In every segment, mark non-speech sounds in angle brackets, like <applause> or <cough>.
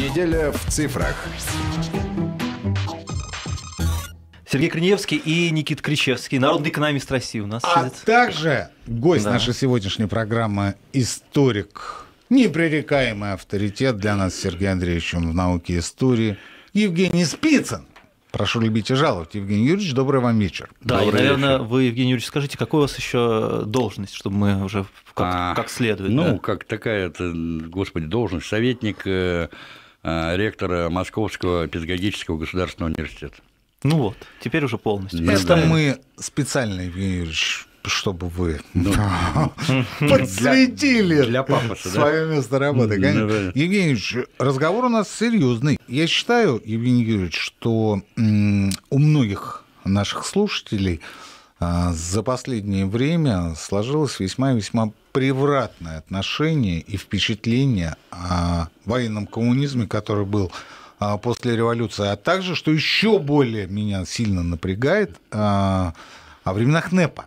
Неделя в цифрах. Сергей Криневский и Никит Кричевский, народный а экономист России у нас. А сидит. также гость да. нашей сегодняшней программы историк, непререкаемый авторитет для нас Сергей Андреевич в науке истории Евгений Спицын. Прошу любить и жаловать, Евгений Юрьевич. Добрый вам вечер. Да, добрый и, наверное, вечер. вы, Евгений Юрьевич, скажите, какой у вас еще должность, чтобы мы уже как, а, как следует? Ну, да? как такая, это, господи, должность, советник э, Э, ректора Московского педагогического государственного университета. Ну вот, теперь уже полностью. Ну, Это да. мы специально, чтобы вы ну, <laughs> подсветили для, для свое да? место работы. Конечно. да. Евгений Юрьевич, разговор у нас серьезный. Я считаю, Евгений Юрьевич, что у многих наших слушателей а, за последнее время сложилось весьма-весьма превратное отношение и впечатление о военном коммунизме, который был а, после революции, а также, что еще более меня сильно напрягает, а, о временах НЭПа.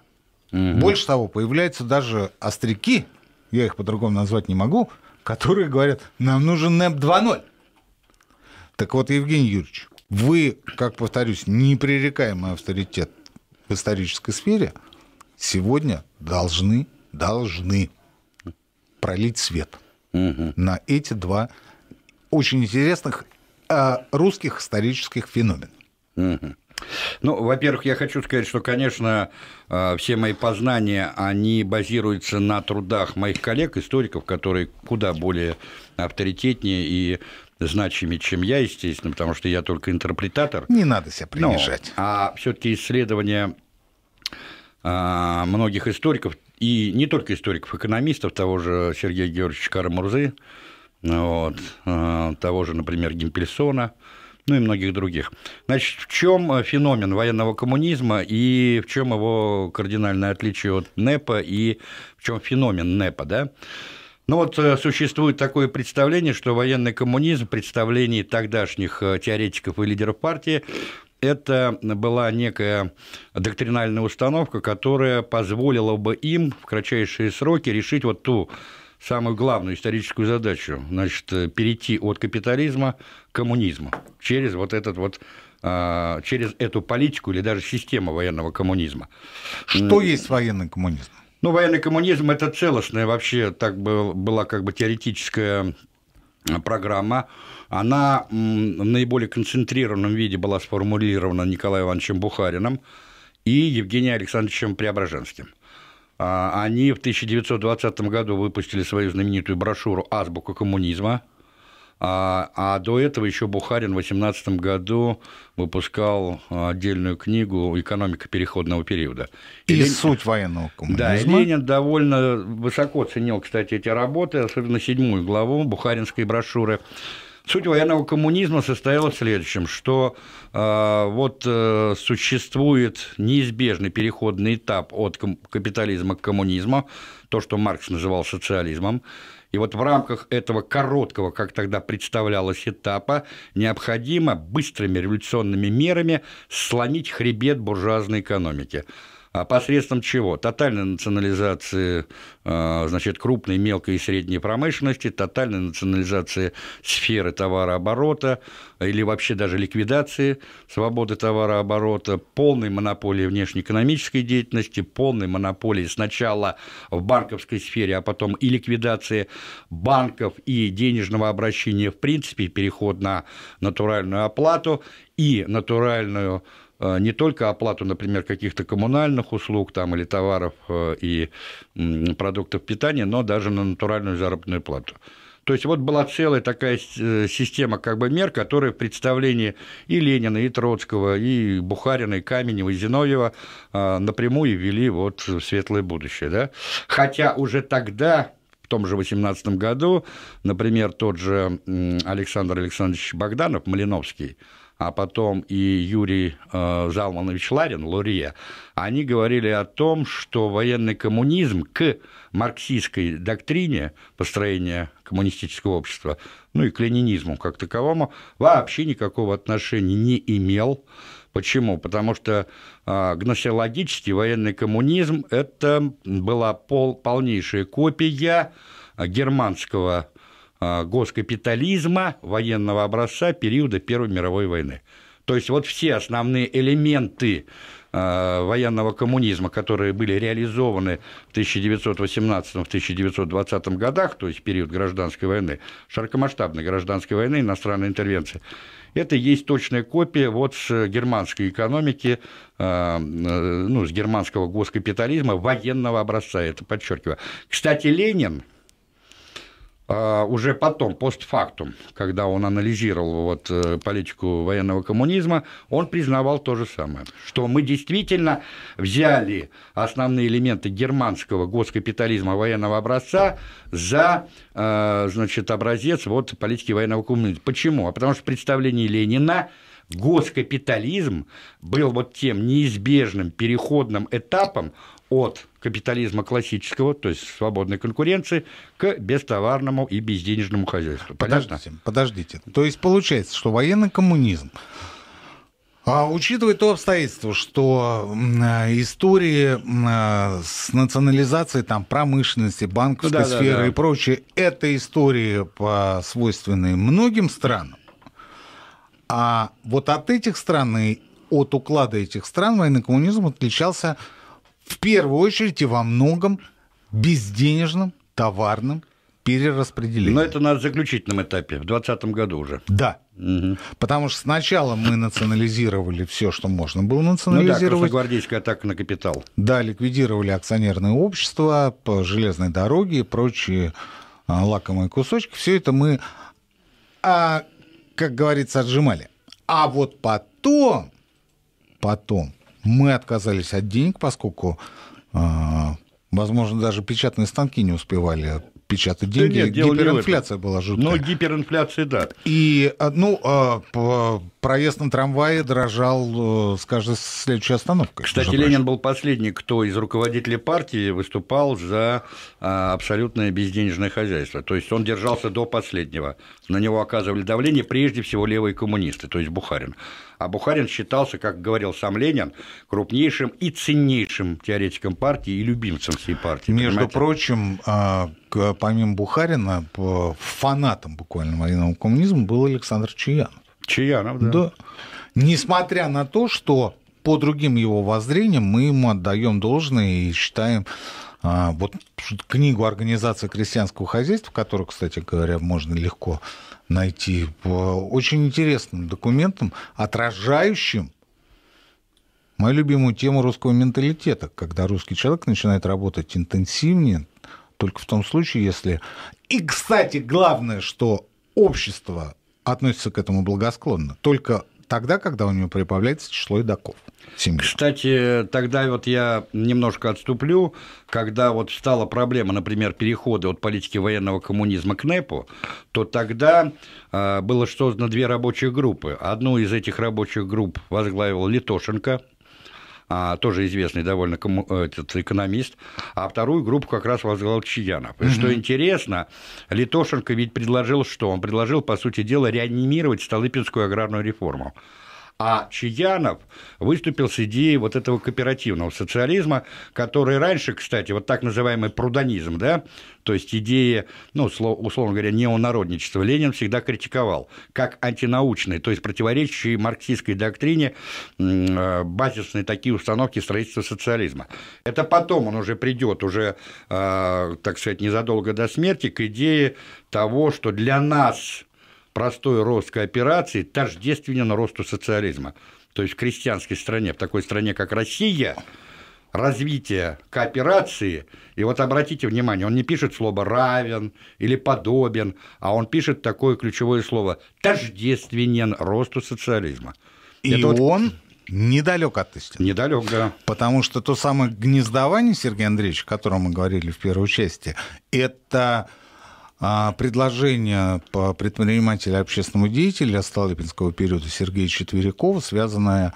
Угу. Больше того, появляются даже остряки, я их по-другому назвать не могу, которые говорят, нам нужен НЭП 2.0. Так вот, Евгений Юрьевич, вы, как повторюсь, непререкаемый авторитет в исторической сфере, сегодня должны должны пролить свет угу. на эти два очень интересных э, русских исторических феномена. Угу. Ну, во-первых, я хочу сказать, что, конечно, э, все мои познания, они базируются на трудах моих коллег, историков, которые куда более авторитетнее и значимее, чем я, естественно, потому что я только интерпретатор. Не надо себя принижать. Но, а все-таки исследования а, многих историков и не только историков, экономистов, того же Сергея Георгиевича Карамурзы, вот, э, того же, например, Гимпельсона, ну и многих других. Значит, в чем э, феномен военного коммунизма и в чем его кардинальное отличие от НЭПа и в чем феномен НЭПа, да? Ну вот э, существует такое представление, что военный коммунизм, представление тогдашних теоретиков и лидеров партии, это была некая доктринальная установка, которая позволила бы им в кратчайшие сроки решить вот ту самую главную историческую задачу, значит, перейти от капитализма к коммунизму через вот этот вот а, через эту политику или даже систему военного коммунизма. Что есть военный коммунизм? Ну, военный коммунизм – это целостная вообще, так была как бы теоретическая программа, она в наиболее концентрированном виде была сформулирована Николаем Ивановичем Бухарином и Евгением Александровичем Преображенским. А, они в 1920 году выпустили свою знаменитую брошюру «Азбука коммунизма», а, а до этого еще Бухарин в 2018 году выпускал отдельную книгу «Экономика переходного периода». И, и Ленин... суть военного коммунизма. Да, и Ленин довольно высоко ценил, кстати, эти работы, особенно седьмую главу бухаринской брошюры. Суть военного коммунизма состояла в следующем, что э, вот э, существует неизбежный переходный этап от капитализма к коммунизму, то, что Маркс называл социализмом, и вот в рамках этого короткого, как тогда представлялось, этапа необходимо быстрыми революционными мерами сломить хребет буржуазной экономики – а посредством чего? Тотальной национализации а, значит, крупной, мелкой и средней промышленности, тотальной национализации сферы товарооборота или вообще даже ликвидации свободы товарооборота, полной монополии внешнеэкономической деятельности, полной монополии сначала в банковской сфере, а потом и ликвидации банков и денежного обращения в принципе, переход на натуральную оплату и натуральную Э, не только оплату, например, каких-то коммунальных услуг там, или товаров э, и продуктов питания, но даже на натуральную заработную плату. То есть вот была целая такая э, система как бы мер, которые в представлении и Ленина, и Троцкого, и Бухарина, и Каменева, и Зиновьева напрямую вели вот в светлое будущее. Да? Хотя уже тогда в том же 18 году, например, тот же Александр Александрович Богданов, Малиновский, а потом и Юрий э, Залманович Ларин, Лурье они говорили о том, что военный коммунизм к марксистской доктрине построения коммунистического общества, ну и к ленинизму как таковому, вообще никакого отношения не имел. Почему? Потому что э, гносеологический военный коммунизм – это была пол, полнейшая копия германского а, госкапитализма военного образца периода Первой мировой войны. То есть вот все основные элементы а, военного коммунизма, которые были реализованы в 1918-1920 годах, то есть период гражданской войны, широкомасштабной гражданской войны, иностранной интервенции, это есть точная копия вот с германской экономики, а, ну, с германского госкапитализма военного образца, это подчеркиваю. Кстати, Ленин а, уже потом, постфактум, когда он анализировал вот, э, политику военного коммунизма, он признавал то же самое, что мы действительно взяли основные элементы германского госкапитализма военного образца за э, значит, образец вот, политики военного коммунизма. Почему? А потому что представление Ленина госкапитализм был вот тем неизбежным переходным этапом от капитализма классического, то есть свободной конкуренции, к бестоварному и безденежному хозяйству. Понятно? Подождите, подождите. То есть получается, что военный коммунизм а учитывая то обстоятельство, что э, истории э, с национализацией там, промышленности, банковской ну да, сферы да, да. и прочее, это истории, свойственные многим странам. А вот от этих стран и от уклада этих стран военный коммунизм отличался в первую очередь и во многом безденежном товарном перераспределении. Но это на заключительном этапе, в 2020 году уже. Да. Угу. Потому что сначала мы национализировали все, что можно было национализировать. Ну да, гвардейская атака на капитал. Да, ликвидировали акционерное общество, железные дороги и прочие а, лакомые кусочки. Все это мы, а, как говорится, отжимали. А вот потом, потом мы отказались от денег, поскольку, а, возможно, даже печатные станки не успевали печатать деньги. Да нет, гиперинфляция была жуткая. Но ну, гиперинфляция, да. И, а, ну, а, проезд на трамвае дрожал э, с каждой следующей остановкой. Кстати, Ленин был последний, кто из руководителей партии выступал за а, абсолютное безденежное хозяйство. То есть он держался до последнего. На него оказывали давление прежде всего левые коммунисты, то есть Бухарин. А Бухарин считался, как говорил сам Ленин, крупнейшим и ценнейшим теоретиком партии и любимцем всей партии. Между понимаете? прочим, а, помимо Бухарина, фанатом буквально военного коммунизма был Александр Чуянов. Чаянов, да. да. Несмотря на то, что по другим его воззрениям мы ему отдаем должное и считаем а, вот книгу «Организация крестьянского хозяйства», которую, кстати говоря, можно легко найти, очень интересным документом, отражающим мою любимую тему русского менталитета, когда русский человек начинает работать интенсивнее, только в том случае, если... И, кстати, главное, что общество относится к этому благосклонно. Только тогда, когда у него прибавляется число едоков. 70. Кстати, тогда вот я немножко отступлю, когда вот стала проблема, например, перехода от политики военного коммунизма к НЭПу, то тогда а, было создано две рабочие группы. Одну из этих рабочих групп возглавил Литошенко, а, тоже известный довольно э, этот экономист, а вторую группу как раз возглавил Чиянов. И что интересно, Литошенко ведь предложил что? Он предложил, по сути дела, реанимировать Столыпинскую аграрную реформу. А Чаянов выступил с идеей вот этого кооперативного социализма, который раньше, кстати, вот так называемый прудонизм, да, то есть идея, ну, условно говоря, неонародничества, Ленин всегда критиковал как антинаучный, то есть противоречащий марксистской доктрине э, базисные такие установки строительства социализма. Это потом он уже придет, уже, э, так сказать, незадолго до смерти, к идее того, что для нас простой рост кооперации тождественен росту социализма. То есть в крестьянской стране, в такой стране, как Россия, развитие кооперации, и вот обратите внимание, он не пишет слово «равен» или «подобен», а он пишет такое ключевое слово «тождественен росту социализма». И Это он вот... недалек от истины. Недалек, да. Потому что то самое гнездование, Сергей Андреевич, о котором мы говорили в первой части, это а, предложение по предпринимателя общественного деятеля Столыпинского периода Сергея Четверякова, связанное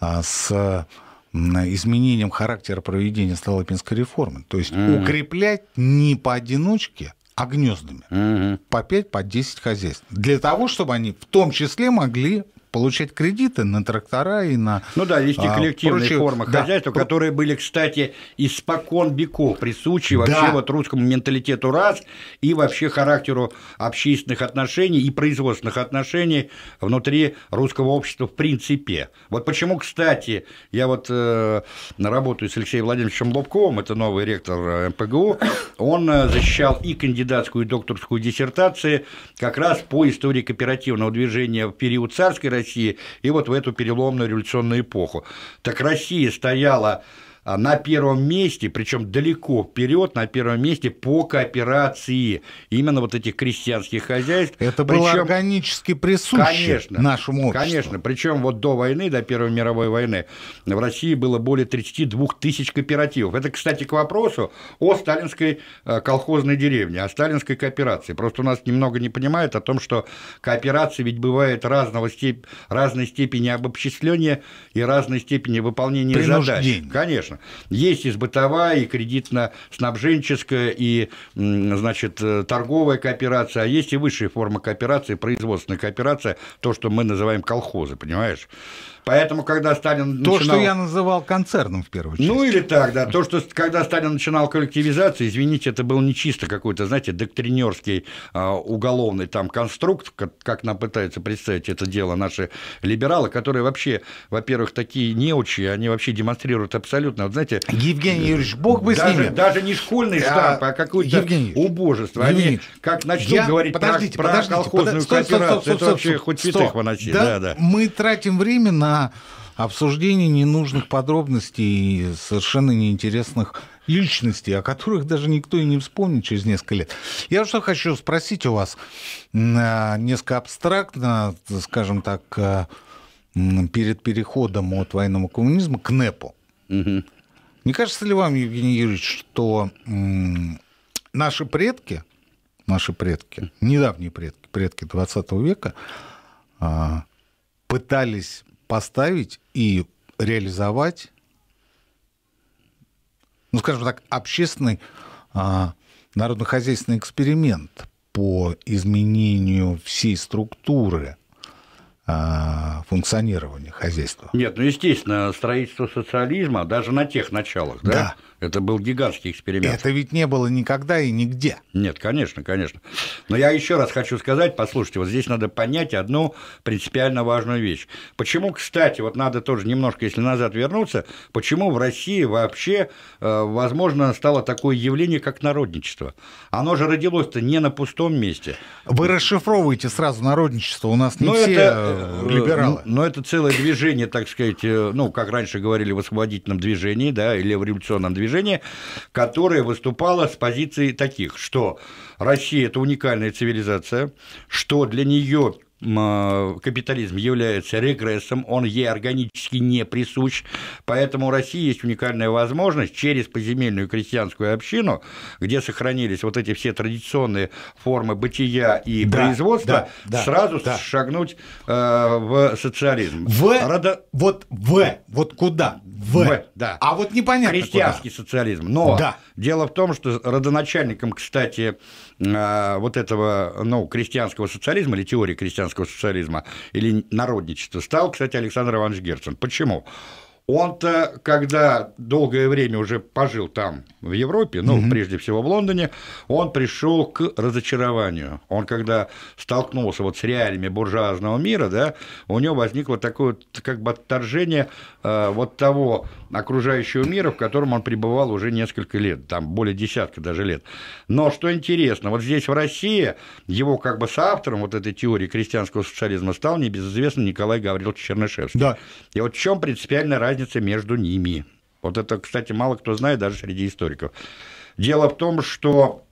а, с изменением характера проведения Столыпинской реформы. То есть mm-hmm. укреплять не поодиночке, а гнездами. Mm-hmm. По 5, по 10 хозяйств. Для того, чтобы они в том числе могли получать кредиты на трактора и на... Ну да, есть и а, коллективные прочие... формы хозяйства, Про... которые были, кстати, испокон веков присущи да. вообще вот русскому менталитету раз и вообще характеру общественных отношений и производственных отношений внутри русского общества в принципе. Вот почему, кстати, я вот э, работаю с Алексеем Владимировичем Лобковым, это новый ректор э, МПГУ, он э, защищал и кандидатскую, и докторскую диссертации как раз по истории кооперативного движения в период царской России и вот в эту переломную революционную эпоху. Так Россия стояла а, на первом месте, причем далеко вперед, на первом месте по кооперации именно вот этих крестьянских хозяйств. Это причем, было органически присуще конечно, нашему обществу. Конечно, причем вот до войны, до Первой мировой войны в России было более 32 тысяч кооперативов. Это, кстати, к вопросу о сталинской э, колхозной деревне, о сталинской кооперации. Просто у нас немного не понимают о том, что кооперация ведь бывает разного степ... разной степени обобщения и разной степени выполнения задач. Конечно. Есть и бытовая, и кредитно-снабженческая, и, значит, э, торговая кооперация, а есть и высшая форма кооперации, производственная кооперация, то, что мы называем колхозы, понимаешь? Поэтому, когда Сталин То, что я называл концерном, в первую ну, очередь. Ну, или так, да. То, что когда Сталин начинал коллективизацию, извините, это был не чисто какой-то, знаете, доктринерский а, уголовный там конструкт, как нам пытаются представить это дело наши либералы, которые вообще, во-первых, такие неучи, они вообще демонстрируют абсолютно, вот знаете... Евгений э, Юрьевич, бог бы даже, с ними. Даже не школьный штамп, а, а какое-то убожество. Они Юрьевич, как начнут я... говорить подождите, про, подождите, про колхозную под... кооперацию, стоп, стоп, стоп, стоп, это вообще хоть святых поночи. Да, да, да. Мы тратим время на на обсуждение ненужных подробностей и совершенно неинтересных личностей, о которых даже никто и не вспомнит через несколько лет. Я что хочу спросить у вас, э, несколько абстрактно, скажем так, э, перед переходом от военного коммунизма к НЭПу. Угу. Не кажется ли вам, Евгений Юрьевич, что наши предки, наши предки, недавние предки, предки 20 века, а, пытались поставить и реализовать, ну, скажем так, общественный а, народно-хозяйственный эксперимент по изменению всей структуры а, функционирования хозяйства. Нет, ну естественно, строительство социализма даже на тех началах, да? да это был гигантский эксперимент. Это ведь не было никогда и нигде. Нет, конечно, конечно. Но я еще раз хочу сказать, послушайте, вот здесь надо понять одну принципиально важную вещь. Почему, кстати, вот надо тоже немножко, если назад вернуться, почему в России вообще, э, возможно, стало такое явление, как народничество? Оно же родилось-то не на пустом месте. Вы расшифровываете сразу народничество, у нас не но все это, э, э, либералы. Но это целое движение, так сказать, ну, как раньше говорили, в освободительном движении, да, или в революционном движении, движение, которое выступало с позиции таких, что Россия – это уникальная цивилизация, что для нее Э, капитализм является регрессом, он ей органически не присущ, поэтому у России есть уникальная возможность через поземельную крестьянскую общину, где сохранились вот эти все традиционные формы бытия и да, производства, да, сразу да. шагнуть э, в социализм. В, Родо... Вот в, вот куда? В. в да. А вот непонятно Крестьянский куда. социализм. Но да. дело в том, что родоначальником, кстати, вот этого, ну, крестьянского социализма или теории крестьянского социализма, или народничества, стал, кстати, Александр Иванович Герцен. Почему? Он-то, когда долгое время уже пожил там, в Европе, ну, угу. прежде всего в Лондоне, он пришел к разочарованию. Он, когда столкнулся вот с реалиями буржуазного мира, да, у него возникло такое вот как бы отторжение э, вот того окружающего мира, в котором он пребывал уже несколько лет, там более десятка даже лет. Но что интересно, вот здесь в России его как бы соавтором вот этой теории крестьянского социализма стал небезызвестный Николай Гаврилович Чернышевский. Да. И вот в чем принципиальная разница между ними? Вот это, кстати, мало кто знает даже среди историков. Дело в том, что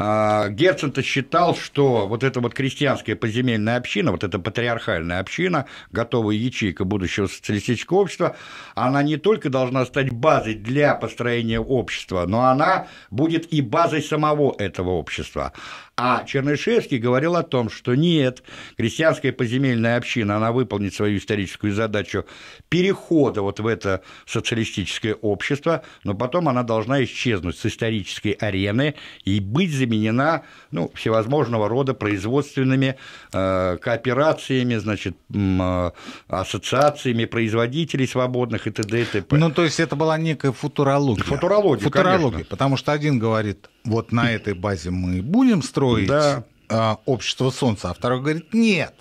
а, Герцен-то считал, что вот эта вот крестьянская поземельная община, вот эта патриархальная община, готовая ячейка будущего социалистического общества, она не только должна стать базой для построения общества, но она будет и базой самого этого общества. А Чернышевский говорил о том, что нет, крестьянская поземельная община, она выполнит свою историческую задачу перехода вот в это социалистическое общество, но потом она должна исчезнуть с исторической арены и быть заменена заменена ну, всевозможного рода производственными э, кооперациями, значит, э, ассоциациями производителей свободных и т.д. и т.п. Ну, то есть это была некая футурология. Футурология, Футурология, конечно. потому что один говорит, вот на этой базе мы будем строить да. А, общество Солнца, а второй говорит, нет,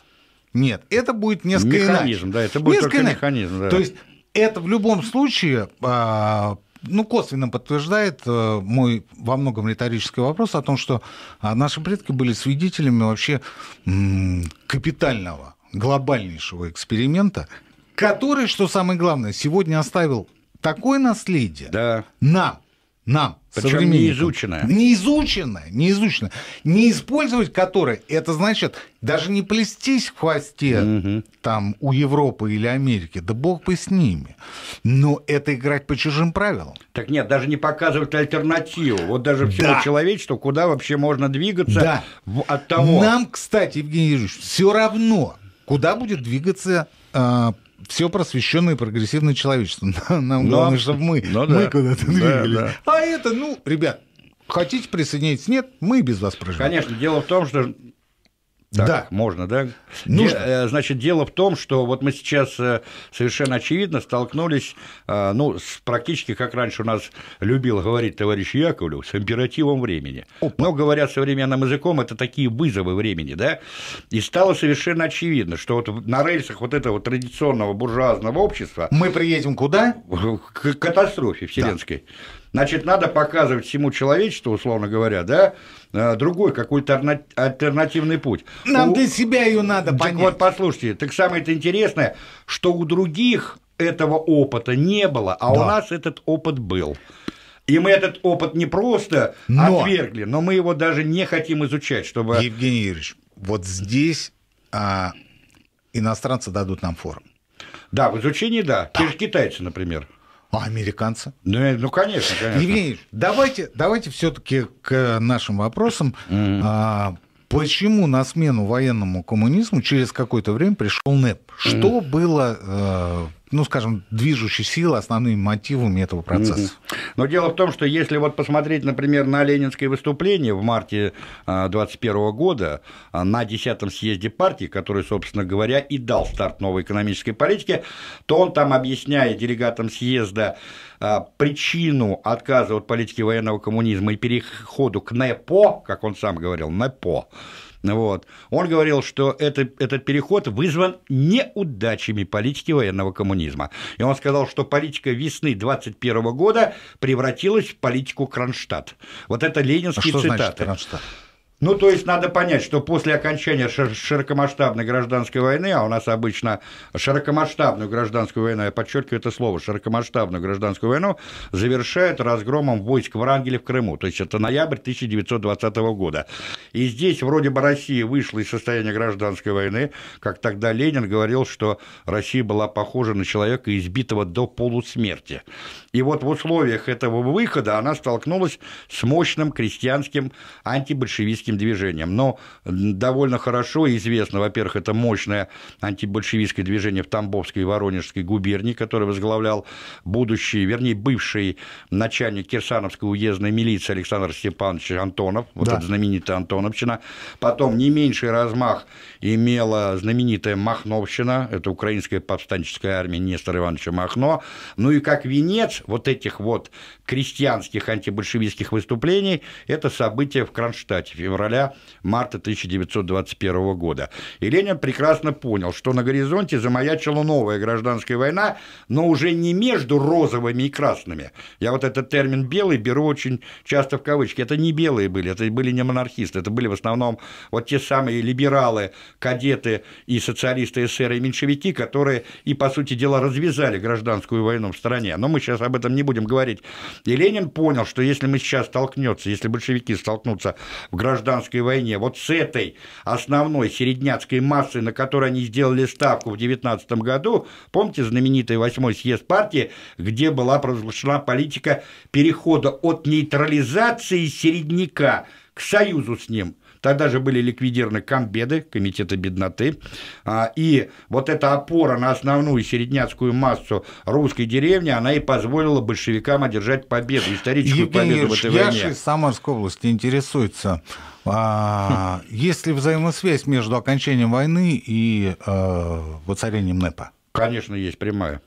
нет, это будет несколько механизм, иначе. Механизм, да, это будет несколько только иначе. механизм. Да. То есть это в любом случае а, ну, косвенно подтверждает э, мой во многом риторический вопрос о том, что а, наши предки были свидетелями вообще капитального, глобальнейшего эксперимента, который, что самое главное, сегодня оставил такое наследие да. на нам, Причем неизученная. Неизученная, неизученная. Не использовать которой, это значит, даже не плестись в хвосте угу. там у Европы или Америки, да бог бы с ними. Но это играть по чужим правилам. Так нет, даже не показывать альтернативу. Вот даже всего да. человечества, куда вообще можно двигаться да. от того. Нам, кстати, Евгений Юрьевич, все равно, куда будет двигаться э, все просвещенное прогрессивное человечество. <laughs> Нам ну, главное, чтобы мы, ну, мы куда-то двигались. Да, да. А это, ну, ребят, хотите присоединиться? Нет, мы без вас проживем. Конечно, дело в том, что так, да. Можно, да? Нужно. Де, э, значит, дело в том, что вот мы сейчас э, совершенно очевидно столкнулись, э, ну, с практически, как раньше у нас любил говорить товарищ Яковлев, с императивом времени. Опа. Но, говоря современным языком, это такие вызовы времени, да? И стало совершенно очевидно, что вот на рельсах вот этого традиционного буржуазного общества... Мы приедем куда? <laughs> К катастрофе вселенской. Да. Значит, надо показывать всему человечеству, условно говоря, да, э, другой какой-то альтернативный путь. Нам у... для себя ее надо понять. Так вот, послушайте, так самое-то интересное, что у других этого опыта не было, а да. у нас этот опыт был. И мы этот опыт не просто но... отвергли, но мы его даже не хотим изучать, чтобы... Евгений Юрьевич, вот здесь а, иностранцы дадут нам форум. Да, в изучении да. да. Те же китайцы, например. А американцы? Ну, ну конечно, конечно. Евгений, давайте, давайте все-таки к нашим вопросам. Mm-hmm. А, почему на смену военному коммунизму через какое-то время пришел НЭП? Что mm-hmm. было э, ну, скажем, движущей силы, основными мотивами этого процесса. Но дело в том, что если вот посмотреть, например, на ленинское выступление в марте 2021 а, года а, на 10 съезде партии, который, собственно говоря, и дал старт новой экономической политике, то он там объясняет делегатам съезда а, причину отказа от политики военного коммунизма и переходу к НЭПО, как он сам говорил, НЭПО, вот. Он говорил, что это, этот переход вызван неудачами политики военного коммунизма. И он сказал, что политика весны 21 года превратилась в политику Кронштадт. Вот это ленинские а что цитаты. Значит Кронштадт? Ну, то есть надо понять, что после окончания широкомасштабной гражданской войны, а у нас обычно широкомасштабную гражданскую войну, я подчеркиваю это слово, широкомасштабную гражданскую войну, завершают разгромом войск Врангеля в Крыму. То есть это ноябрь 1920 года. И здесь вроде бы Россия вышла из состояния гражданской войны, как тогда Ленин говорил, что Россия была похожа на человека, избитого до полусмерти. И вот в условиях этого выхода она столкнулась с мощным крестьянским антибольшевистским коммунистическим движением, но довольно хорошо известно, во-первых, это мощное антибольшевистское движение в Тамбовской и Воронежской губернии, которое возглавлял будущий, вернее, бывший начальник Кирсановской уездной милиции Александр Степанович Антонов, да. вот эта знаменитая Антоновщина. Потом не меньший размах имела знаменитая Махновщина, это украинская повстанческая армия Нестора Ивановича Махно. Ну и как венец вот этих вот крестьянских антибольшевистских выступлений. Это событие в Кронштадте февраля-марта 1921 года. И Ленин прекрасно понял, что на горизонте замаячила новая гражданская война, но уже не между розовыми и красными. Я вот этот термин «белый» беру очень часто в кавычки. Это не белые были, это были не монархисты, это были в основном вот те самые либералы, кадеты и социалисты эсеры и меньшевики, которые и, по сути дела, развязали гражданскую войну в стране. Но мы сейчас об этом не будем говорить. И Ленин понял, что если мы сейчас столкнется, если большевики столкнутся в гражданской войне вот с этой основной середняцкой массой, на которой они сделали ставку в 19 году, помните знаменитый 8 съезд партии, где была провозглашена политика перехода от нейтрализации середняка к союзу с ним – Тогда же были ликвидированы комбеды, комитеты бедноты. А, и вот эта опора на основную середняцкую массу русской деревни, она и позволила большевикам одержать победу, историческую Евгений победу в этой войне. из Самарской области интересуется, а, хм. есть ли взаимосвязь между окончанием войны и э, воцарением НЭПа? Конечно, есть прямая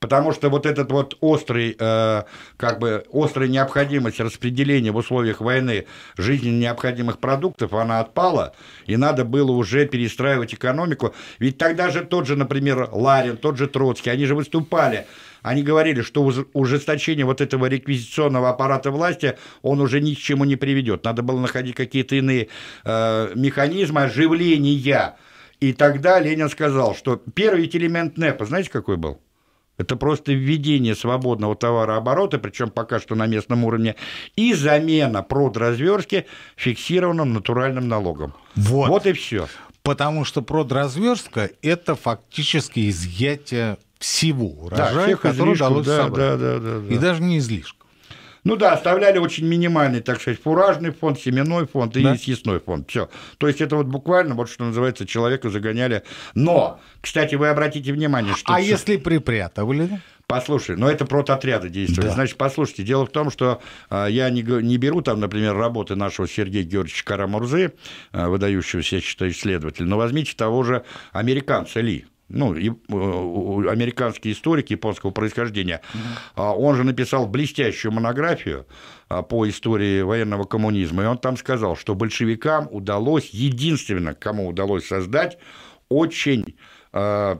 потому что вот этот вот острый, э, как бы острая необходимость распределения в условиях войны жизненно необходимых продуктов, она отпала, и надо было уже перестраивать экономику. Ведь тогда же тот же, например, Ларин, тот же Троцкий, они же выступали они говорили, что ужесточение вот этого реквизиционного аппарата власти, он уже ни к чему не приведет. Надо было находить какие-то иные э, механизмы оживления. И тогда Ленин сказал, что первый элемент НЭПа, знаете, какой был? это просто введение свободного товарооборота, причем пока что на местном уровне, и замена продразверстки фиксированным натуральным налогом. Вот, вот и все. Потому что продразверстка – это фактически изъятие всего урожая, да, который удалось да, собрать. Да, да, да, да. И даже не излишка. Ну да, оставляли очень минимальный, так сказать, фуражный фонд, семенной фонд и да? съестной фонд. Все. То есть это вот буквально, вот что называется, человека загоняли. Но, кстати, вы обратите внимание, что... А все... если припрятывали? Послушай, но ну это прототряды действовали. Да. Значит, послушайте, дело в том, что э, я не, не беру там, например, работы нашего Сергея Георгиевича Карамурзы, э, выдающегося, я считаю, исследователя, но возьмите того же американца Ли ну, и, э, американский историк японского происхождения, mm-hmm. он же написал блестящую монографию а, по истории военного коммунизма, и он там сказал, что большевикам удалось, единственно, кому удалось создать очень э,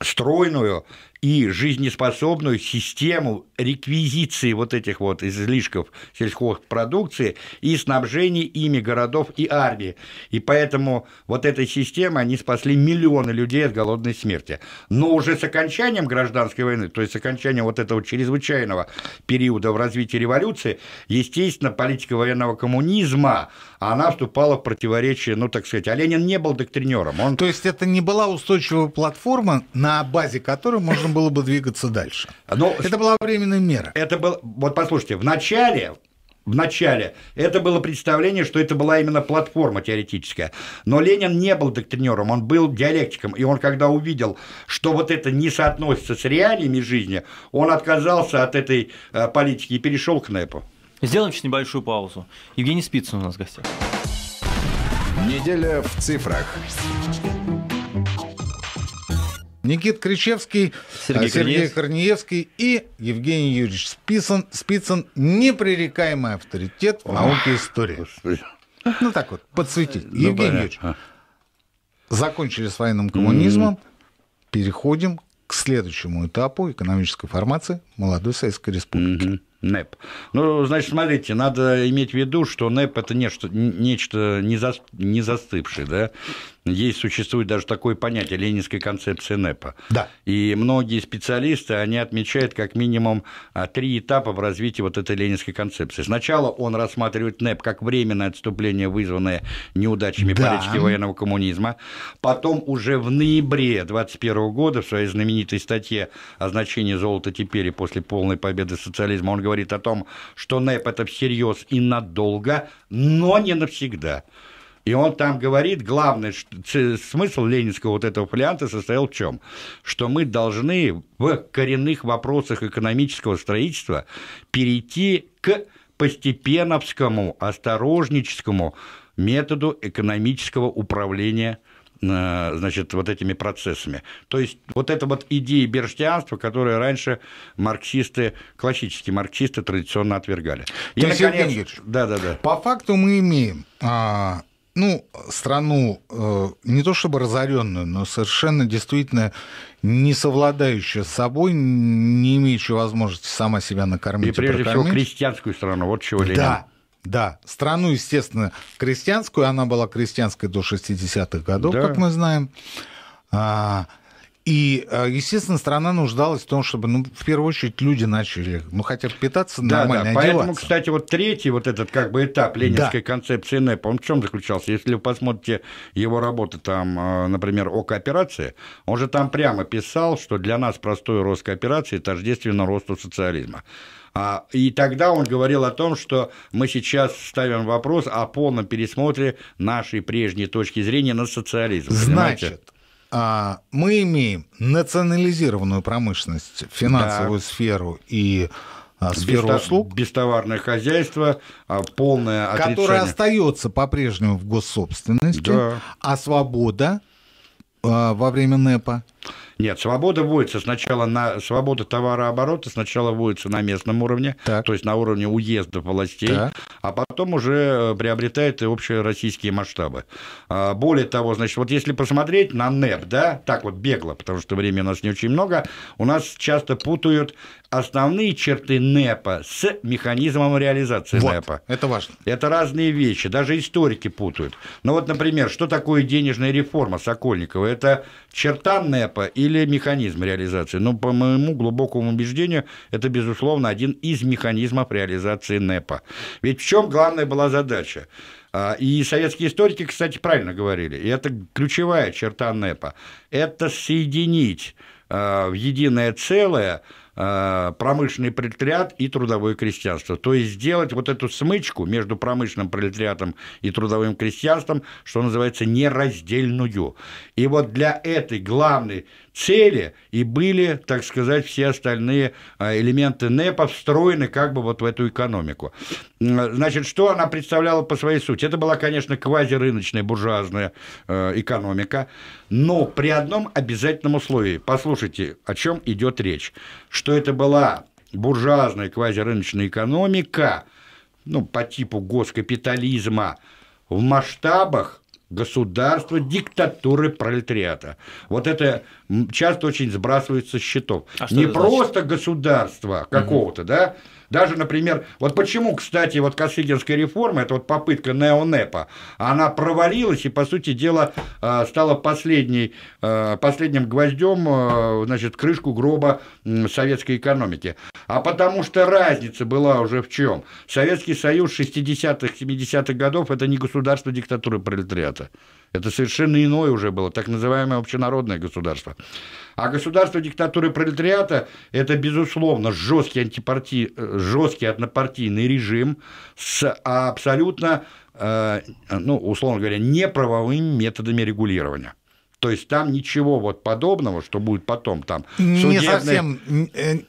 стройную и жизнеспособную систему реквизиции вот этих вот излишков сельхозпродукции и снабжения ими городов и армии. И поэтому вот этой системой они спасли миллионы людей от голодной смерти. Но уже с окончанием гражданской войны, то есть с окончанием вот этого чрезвычайного периода в развитии революции, естественно, политика военного коммунизма, она вступала в противоречие, ну, так сказать, а Ленин не был доктринером. Он... То есть это не была устойчивая платформа, на базе которой можно можно было бы двигаться дальше. А, Но ну, это была временная мера. Это был, вот послушайте, в начале, в начале. Это было представление, что это была именно платформа теоретическая. Но Ленин не был доктринером, он был диалектиком. И он, когда увидел, что вот это не соотносится с реалиями жизни, он отказался от этой э, политики и перешел к НЭПу. Сделаем сейчас небольшую паузу. Евгений Спицын у нас в гостях. Неделя в цифрах. Никит Кричевский, Сергей, а, Сергей Корнеевский. и Евгений Юрьевич Спицын. Спицын непререкаемый авторитет в науке истории. Ну так вот, подсветить. Ну, Евгений Юрьевич, а. закончили с военным коммунизмом, mm-hmm. переходим к следующему этапу экономической формации молодой Советской Республики. Mm-hmm. НЭП. Ну, значит, смотрите, надо иметь в виду, что НЭП это нечто, нечто не, за, не застывшее, да? есть, существует даже такое понятие ленинской концепции НЭПа. Да. И многие специалисты, они отмечают как минимум а, три этапа в развитии вот этой ленинской концепции. Сначала он рассматривает НЭП как временное отступление, вызванное неудачами да. политики военного коммунизма. Потом уже в ноябре 21 года в своей знаменитой статье о значении золота теперь и после полной победы социализма он говорит о том, что НЭП это всерьез и надолго, но не навсегда. И он там говорит, главный смысл ленинского вот этого фолианта состоял в чем? Что мы должны в коренных вопросах экономического строительства перейти к постепеновскому, осторожническому методу экономического управления э, значит, вот этими процессами. То есть вот эта вот идея берштианства, которую раньше марксисты, классические марксисты традиционно отвергали. И, наконец... да, да, да. по факту мы имеем а, ну, страну э, не то чтобы разоренную, но совершенно действительно не совладающую с собой, не имеющую возможности сама себя накормить. И прежде и всего крестьянскую страну, вот чего Ленин. Да, да, страну, естественно, крестьянскую, она была крестьянской до 60-х годов, да. как мы знаем. А, и, э, естественно, страна нуждалась в том, чтобы, ну, в первую очередь, люди начали, ну, хотя бы питаться да, нормально, да. Одеваться. Поэтому, кстати, вот третий вот этот как бы этап ленинской да. концепции НЭП, он в чем заключался? Если вы посмотрите его работы там, э, например, о кооперации, он же там прямо писал, что для нас простой рост кооперации тождественно росту социализма. А, и тогда он говорил о том, что мы сейчас ставим вопрос о полном пересмотре нашей прежней точки зрения на социализм. Значит, понимаете? А, мы имеем национализированную промышленность, финансовую да. сферу и а, сферу Бесто... услуг. Бестоварное хозяйство, а, полное отрицание. Которое остается по-прежнему в госсобственности, да. а свобода во время НЭПа нет, свобода вводится сначала на... Свобода товарооборота сначала вводится на местном уровне, так. то есть на уровне уезда властей, так. а потом уже э, приобретает и российские масштабы. А, более того, значит, вот если посмотреть на НЭП, да, так вот бегло, потому что времени у нас не очень много, у нас часто путают основные черты НЭПа с механизмом реализации вот, НЭПа. Это важно. Это разные вещи, даже историки путают. Ну вот, например, что такое денежная реформа Сокольникова? Это черта НЭПа и или механизм реализации. Но, по моему глубокому убеждению, это, безусловно, один из механизмов реализации НЭПа. Ведь в чем главная была задача? А, и советские историки, кстати, правильно говорили, и это ключевая черта НЭПа, это соединить а, в единое целое а, промышленный пролетариат и трудовое крестьянство. То есть сделать вот эту смычку между промышленным пролетариатом и трудовым крестьянством, что называется, нераздельную. И вот для этой главной цели и были, так сказать, все остальные а, элементы НЭПа встроены как бы вот в эту экономику. Значит, что она представляла по своей сути? Это была, конечно, квазирыночная буржуазная э, экономика, но при одном обязательном условии. Послушайте, о чем идет речь. Что это была буржуазная квазирыночная экономика, ну, по типу госкапитализма, в масштабах государство диктатуры пролетариата. Вот это часто очень сбрасывается с счетов. А Не просто значит? государство какого-то, угу. да, даже, например, вот почему, кстати, вот Косыгинская реформа, это вот попытка неонепа, она провалилась и, по сути дела, а, стала последней, а, последним гвоздем, а, значит, крышку гроба советской экономики. А потому что разница была уже в чем? Советский Союз 60-х, 70-х годов – это не государство диктатуры пролетариата. Это совершенно иное уже было, так называемое общенародное государство. А государство диктатуры пролетариата – это, безусловно, жесткий, антипарти... Э, жесткий однопартийный режим с э, абсолютно, э, ну, условно говоря, неправовыми методами регулирования. То есть там ничего вот подобного, что будет потом там. Не совсем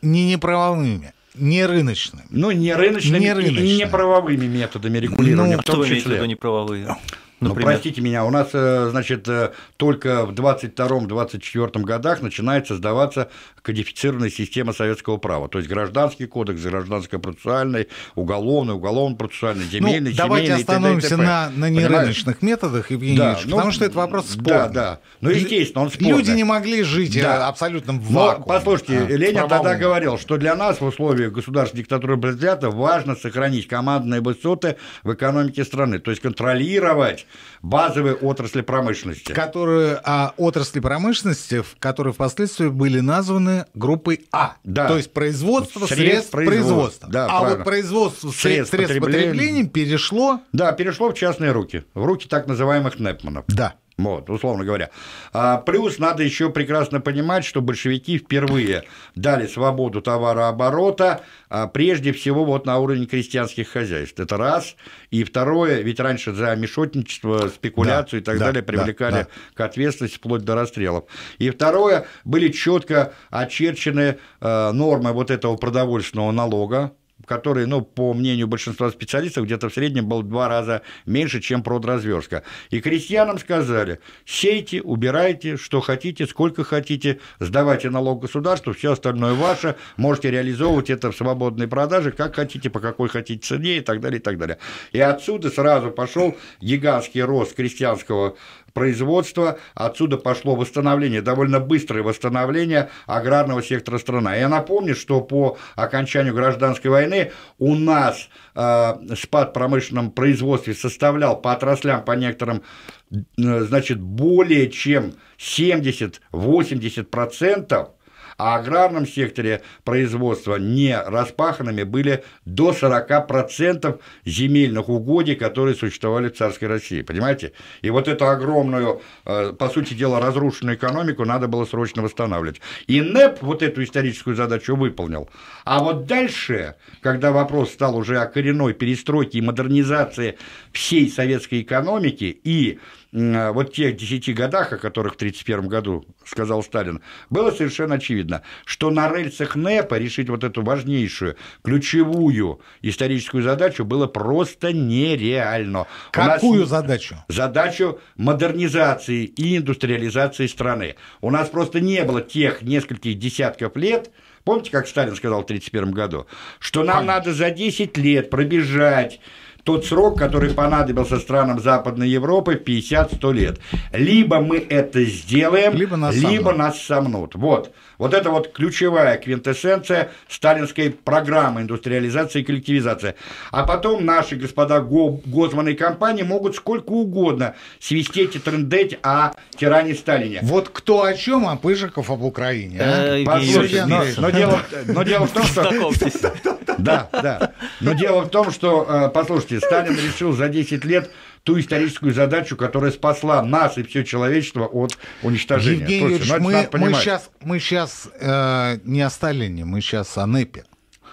не неправовыми не рыночными. Ну, не рыночными, не рыночными. и правовыми методами регулирования, ну, в том ну, что числе. Что неправовые? Ну, простите меня, у нас, э, значит, э, только в 22-24 годах начинается сдаваться кодифицированная система советского права, то есть гражданский кодекс, гражданско-процессуальный, уголовный, уголовно-процессуальный, ну, земельный, ну, давайте земельный, остановимся т.д. на, на нерыночных методах, Евгений да, Ильич, ну, потому что это вопрос спорный. Да, да, ну, естественно, он спорный. Люди не могли жить э, да. абсолютно в вакууме. Но, послушайте, а, Ленин тогда говорил, что для нас в условиях государственной диктатуры пролетариата важно сохранить командные высоты в экономике страны, то есть контролировать базовые отрасли промышленности. Которые, а, отрасли промышленности, которые впоследствии были названы группой А. Да. То есть производство средств, средств производства. производства. Да, а правильно. вот производство средств, средств потребления... потребления перешло... Да, перешло в частные руки, в руки так называемых Непманов. Да. Вот, условно говоря. А плюс надо еще прекрасно понимать, что большевики впервые дали свободу товарооборота, а прежде всего вот на уровне крестьянских хозяйств. Это раз. И второе, ведь раньше за мешотничество, спекуляцию да, и так да, далее привлекали да, да. к ответственности вплоть до расстрелов. И второе, были четко очерчены э, нормы вот этого продовольственного налога, который, ну, по мнению большинства специалистов, где-то в среднем был в два раза меньше, чем продразверстка. И крестьянам сказали, сейте, убирайте, что хотите, сколько хотите, сдавайте налог государству, все остальное ваше, можете реализовывать это в свободной продаже, как хотите, по какой хотите цене и так далее, и так далее. И отсюда сразу пошел гигантский рост крестьянского производства, отсюда пошло восстановление, довольно быстрое восстановление аграрного сектора страны. Я напомню, что по окончанию гражданской войны у нас э, спад в промышленном производстве составлял по отраслям, по некоторым, э, значит, более чем 70-80%, а аграрном секторе производства не распаханными были до 40% земельных угодий, которые существовали в царской России, понимаете? И вот эту огромную, э, по сути дела, разрушенную экономику надо было срочно восстанавливать. И НЭП вот эту историческую задачу выполнил. А вот дальше, когда вопрос стал уже о коренной перестройке и модернизации всей советской экономики и Э, вот тех 10 годах, о которых в 1931 году сказал Сталин, было совершенно очевидно, что на рельсах НЭПа решить вот эту важнейшую, ключевую историческую задачу было просто нереально. Какую нас... задачу? Задачу модернизации и индустриализации страны. У нас просто не было тех нескольких десятков лет, помните, как Сталин сказал в 1931 году, что нам Конечно. надо за 10 лет пробежать тот срок, который понадобился странам Западной Европы 50-100 лет. Либо мы это сделаем, либо нас, либо сомнут. нас сомнут. Вот. Вот это вот ключевая квинтэссенция сталинской программы индустриализации и коллективизации. А потом наши господа Гозманы и компании могут сколько угодно свистеть и трындеть о тиране Сталине. Вот кто о чем, а Пыжиков об Украине. А? Э, но дело в том, <laughs> что... Да, да. Но дело в том, что, э, послушайте, Сталин решил за 10 лет ту историческую задачу, которая спасла нас и все человечество от уничтожения. Евгений Слушайте, Юрьевич, мы, мы сейчас, мы сейчас э, не о Сталине, мы сейчас о НЭПе.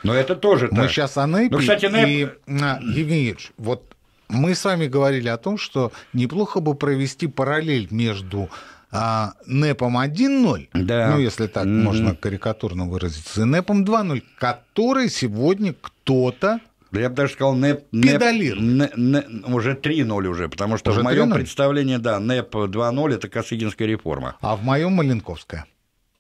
Но это тоже так. Мы сейчас о НЭПе. Ну, кстати, НЭП... И, а, Евгений Юрьевич, вот мы с вами говорили о том, что неплохо бы провести параллель между а, НЭПом 1 да. ну, если так mm-hmm. можно карикатурно выразиться, и НЭПом 2-0, который сегодня кто-то я бы даже сказал, НЭП... НЭП, НЭП, уже 3-0 уже, потому что уже в моем 3-0? представлении, да, НЭП 2-0 – это Косыгинская реформа. А в моем – Маленковская.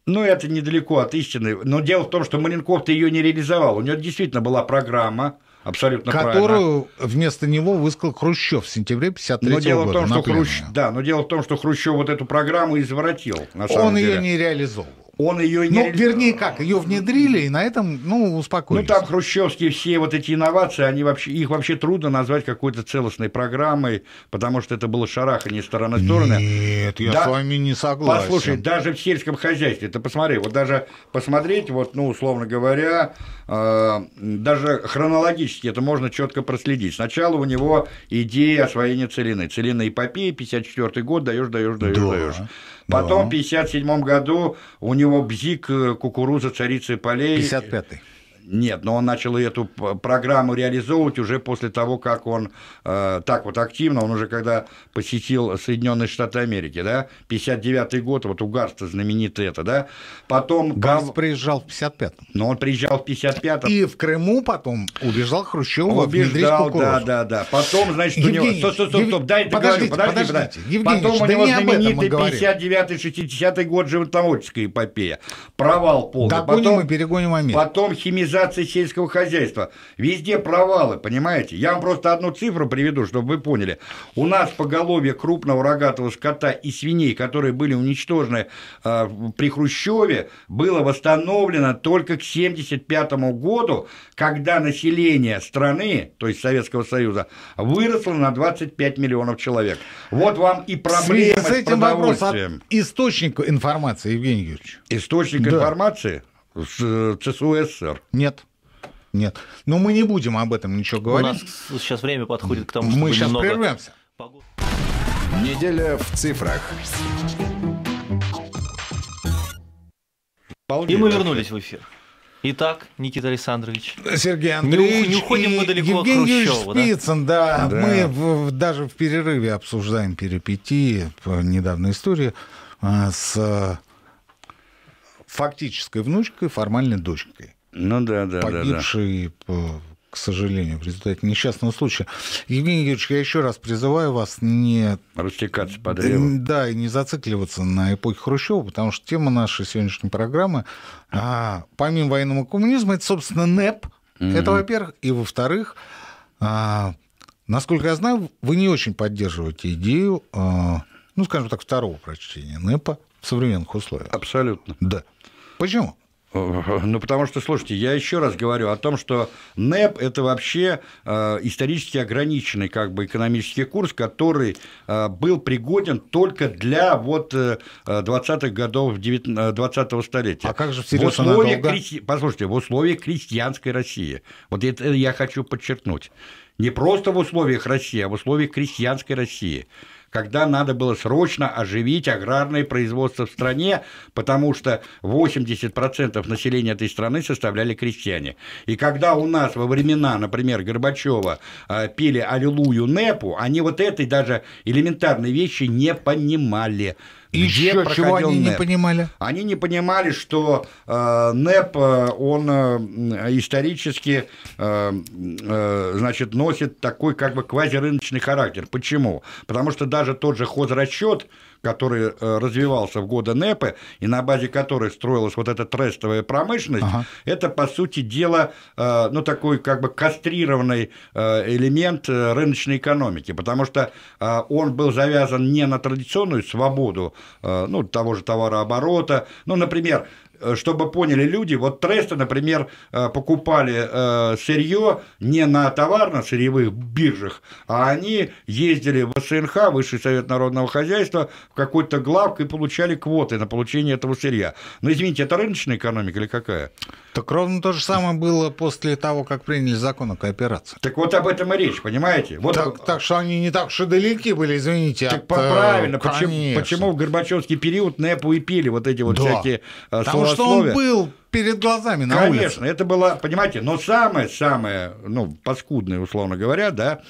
Ну, это недалеко от истины. Но дело в том, что Маленков-то ее не реализовал. У него действительно была программа, абсолютно Которую правильно. вместо него высказал Хрущев в сентябре 53 но года. В том, что Хрущ... Да, но дело в том, что Хрущев вот эту программу извратил. На самом Он деле. ее не реализовывал. Он ее не... Ну, вернее, как, ее внедрили, и на этом, ну, ну успокоились. Ну, там хрущевские все вот эти инновации, они вообще, их вообще трудно назвать какой-то целостной программой, потому что это было шарахание стороны в стороны Нет, я да, с вами не согласен. Послушай, даже в сельском хозяйстве, ты посмотри, вот даже посмотреть, вот, ну, условно говоря, э, даже хронологически это можно четко проследить. Сначала у него идея освоения целины. Целина эпопея, 54 год, даешь, даешь, даешь, да, даешь. Потом да. в 57 году у него его бзик, кукуруза, царицы полей. 55-й. Нет, но он начал эту программу реализовывать уже после того, как он э, так вот активно, он уже когда посетил Соединенные Штаты Америки, да, 59-й год, вот у Гарста знаменитый это, да, потом... Гарст приезжал в 55-м. Но он приезжал в 55-м. И в Крыму потом убежал Хрущева Убеждал, да, да, да. Потом, значит, Евгений, у него... Стоп, стоп, стоп, стоп, дай подождите, договорю, подожди, подождите, подожди. Евгений, потом да у него знаменитый 59-60 год животноводческой эпопея. Провал полный. Догоним потом, и перегоним Америку. Потом химизация модернизации сельского хозяйства. Везде провалы, понимаете? Я вам просто одну цифру приведу, чтобы вы поняли. У нас поголовье крупного рогатого скота и свиней, которые были уничтожены э, при Хрущеве, было восстановлено только к 1975 году, когда население страны, то есть Советского Союза, выросло на 25 миллионов человек. Вот вам и проблема с, с этим продовольствием. Вопрос от источника информации, Евгений Юрьевич. Источник да. информации? Э, ЦСУ СССР? Нет. Нет. Но ну, мы не будем об этом ничего говорить. У нас сейчас время подходит к тому, что мы сейчас немного... прервемся. Неделя в цифрах. Обалдеть. И мы вернулись в эфир. Итак, Никита Александрович. Сергей Андреевич. Не, уходим мы далеко Евгений от Хрущева. Спицын, да. да. Мы в, даже в перерыве обсуждаем перипетии, недавнюю историю а, с фактической внучкой, формальной дочкой. Ну да, да, погибшей, да. да. к сожалению, в результате несчастного случая. Евгений Юрьевич, я еще раз призываю вас не... Растекаться по древу. Да, и не зацикливаться на эпохе Хрущева, потому что тема нашей сегодняшней программы, а, помимо военного коммунизма, это, собственно, НЭП. Угу. Это, во-первых. И, во-вторых, а, насколько я знаю, вы не очень поддерживаете идею, а, ну, скажем так, второго прочтения НЭПа в современных условиях. Абсолютно. Да. Почему? Э, ну, потому что, слушайте, я еще раз говорю о том, что НЭП – это вообще э, исторически ограниченный как бы, экономический курс, который э, был пригоден только для вот, э, 20-х годов 20-го столетия. А как же всерьез в условиях кре... Послушайте, в условиях крестьянской России. Вот это я хочу подчеркнуть. Не просто в условиях России, а в условиях крестьянской России – когда надо было срочно оживить аграрное производство в стране, потому что 80% населения этой страны составляли крестьяне. И когда у нас во времена, например, Горбачева э, пели «Аллилуйю Непу», они вот этой даже элементарной вещи не понимали. И где еще чего они НЭП. не понимали? Они не понимали, что э, НЭП, э, он э, исторически, э, э, значит, носит такой как бы квазирыночный характер. Почему? Потому что даже тот же хозрасчет, который э, развивался в годы НЭПа, и на базе которой строилась вот эта трестовая промышленность, ага. это, по сути дела, э, ну, такой как бы кастрированный э, элемент рыночной экономики, потому что он был завязан не на традиционную свободу, ну, того же товарооборота, ну, например, Э, чтобы поняли люди, вот тресты, например, э, покупали э, сырье не на товарно-сырьевых биржах, а они ездили в СНХ, Высший Совет Народного Хозяйства, в какой-то главку и получали квоты на получение этого сырья. Но ну, извините, это рыночная экономика или какая? Так ровно то же самое было после того, как приняли закон о кооперации. Так вот об этом и речь, понимаете? Вот... Так, так что они не так уж и далеки были, извините. Так от... правильно, почему, почему в Горбачевский период НЭПу и пили вот эти вот да. всякие Там Потому что он был перед глазами на Конечно, улице. это было, понимаете, но самое-самое, ну, паскудное, условно говоря, да,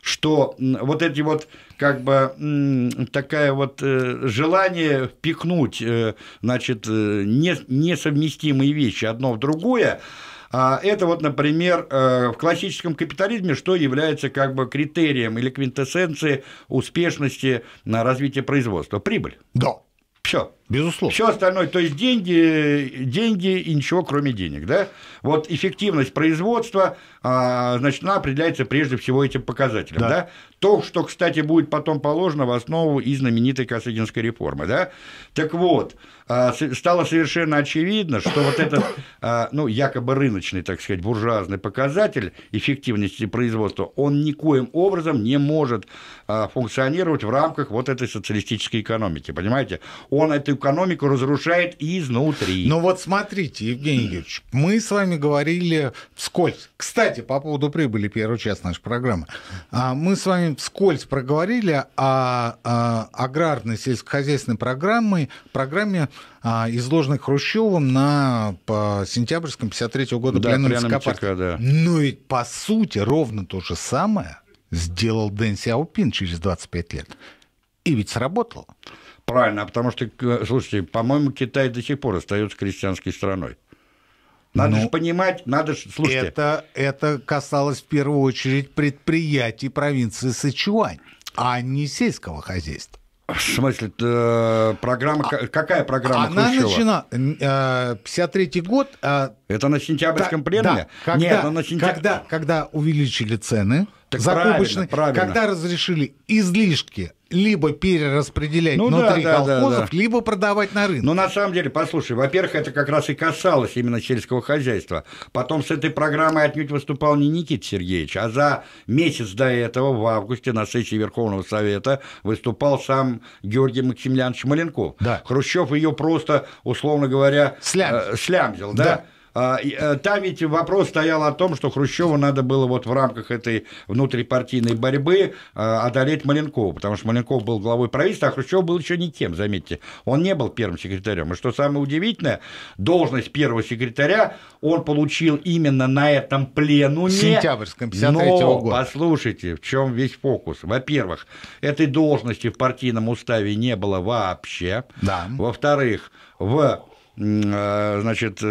что вот эти вот, как бы, такая вот э, желание впихнуть, э, значит, э, не несовместимые вещи одно в другое, а это вот, например, в классическом капитализме, что является как бы критерием или квинтэссенцией успешности на развития производства? Прибыль. Да. Все. Безусловно. Все остальное, то есть деньги, деньги и ничего, кроме денег, да? Вот эффективность производства, а, значит, она определяется прежде всего этим показателем, да. да? То, что, кстати, будет потом положено в основу и знаменитой Косыгинской реформы, да? Так вот, а, стало совершенно очевидно, что вот этот, а, ну, якобы рыночный, так сказать, буржуазный показатель эффективности производства, он никоим образом не может функционировать в рамках вот этой социалистической экономики, понимаете? Он это экономику разрушает изнутри. Ну вот смотрите, Евгений Юрьевич, мы с вами говорили вскользь. Кстати, по поводу прибыли первый час нашей программы. А, мы с вами вскользь проговорили о аграрной сельскохозяйственной программе, программе изложенной Хрущевым на сентябрьском 53 года да, пленуме ЦК Да. Ну и по сути ровно то же самое сделал Дэн Сяопин через 25 лет. И ведь сработало правильно, а потому что, э, слушайте, по-моему, Китай до сих пор остается крестьянской страной. Надо ну, же понимать, надо же... Слушайте. Это, это касалось в первую очередь предприятий провинции Сычуань, а не сельского хозяйства. В смысле, э, программа, а, какая программа Она Хрущева? начина, 53-й э, год. А это на сентябрьском да, пленуме? Да, когда, Нет, на сентябрь... когда, когда увеличили цены, так закупочный, правильно, правильно. когда разрешили излишки либо перераспределять ну, внутри да, колхозов, да, да. либо продавать на рынок. Ну, на самом деле, послушай, во-первых, это как раз и касалось именно сельского хозяйства. Потом с этой программой отнюдь выступал не Никита Сергеевич, а за месяц до этого, в августе, на сессии Верховного Совета выступал сам Георгий Максимилианович Маленков. Да. Хрущев ее просто, условно говоря, Слям. э, слямзил. Да? Да. А, э, там ведь вопрос стоял о том, что Хрущеву надо было вот в рамках этой внутрипартийной борьбы э, одолеть Маленкова, потому что Маленков был главой правительства, а Хрущев был еще никем, заметьте. Он не был первым секретарем. И что самое удивительное, должность первого секретаря он получил именно на этом пленуме. В сентябрьском 53 -го года. послушайте, в чем весь фокус. Во-первых, этой должности в партийном уставе не было вообще. Да. Во-вторых, в Э, значит, э,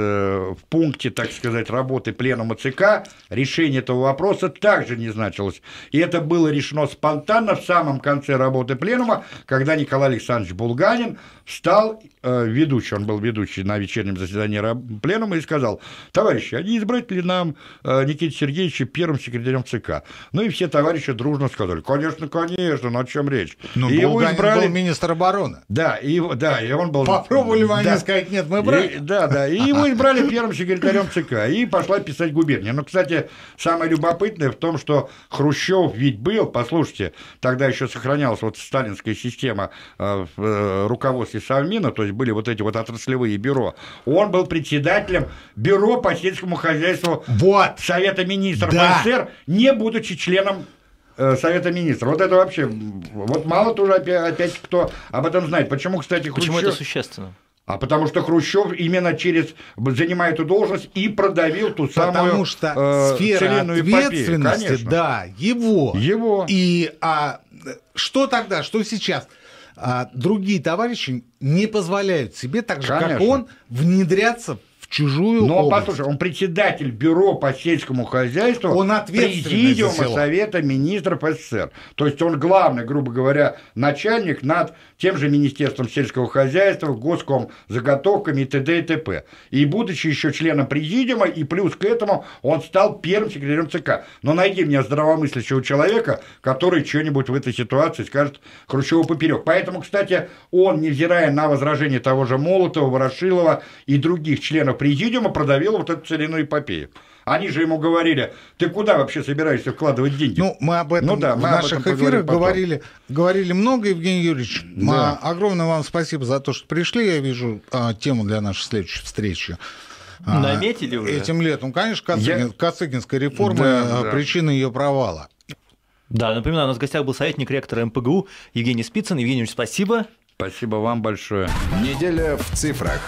в пункте, так сказать, работы пленума ЦК решение этого вопроса также не значилось. И это было решено спонтанно в самом конце работы пленума, когда Николай Александрович Булганин стал э, ведущий, он был ведущий на вечернем заседании пленума и сказал, товарищи, они не избрать ли нам э, Никита Сергеевича первым секретарем ЦК? Ну и все товарищи дружно сказали, конечно, конечно, но ну о чем речь. Но ну, и его избрали... был министр обороны. Да, и, да, и он был... Попробовали да. они сказать, нет, мы брали. И, да, да, и его избрали первым секретарем ЦК, и пошла писать губерния. Ну, кстати, самое любопытное в том, что Хрущев ведь был, послушайте, тогда еще сохранялась вот сталинская система э, э руководства Совмина, то есть были вот эти вот отраслевые бюро, он был председателем бюро по сельскому хозяйству вот. Совета министров да. СССР, не будучи членом э, Совета Министров. Вот это вообще, вот мало тоже опять, опять кто об этом знает. Почему, кстати, Хрущев... Почему это существенно? А потому что Хрущев именно через занимает эту должность и продавил ту самую потому что э, сфера ответственности, эпопею, да, его, его и а что тогда, что сейчас? а другие товарищи не позволяют себе, так же Конечно. как он, внедряться чужую Но ну, а область. послушай, он председатель бюро по сельскому хозяйству он президиума за село. Совета министров СССР. То есть он главный, грубо говоря, начальник над тем же Министерством сельского хозяйства, госком заготовками и т.д. и т.п. И будучи еще членом президиума, и плюс к этому он стал первым секретарем ЦК. Но найди мне здравомыслящего человека, который что-нибудь в этой ситуации скажет Хрущеву поперек. Поэтому, кстати, он, невзирая на возражения того же Молотова, Ворошилова и других членов президиума продавила вот эту целину эпопею. Они же ему говорили, ты куда вообще собираешься вкладывать деньги? Ну, мы об этом ну, да, мы в наших этом эфирах говорили, говорили много, Евгений Юрьевич. Да. А, огромное вам спасибо за то, что пришли. Я вижу а, тему для нашей следующей встречи. А, Наметили уже? Этим летом, конечно, Кацыгин, Я... Кацыгинская реформа, да, а, да. причина ее провала. Да, напоминаю, у нас в гостях был советник ректора МПГУ Евгений Спицын. Евгений Юрьевич, спасибо. Спасибо вам большое. Неделя в цифрах.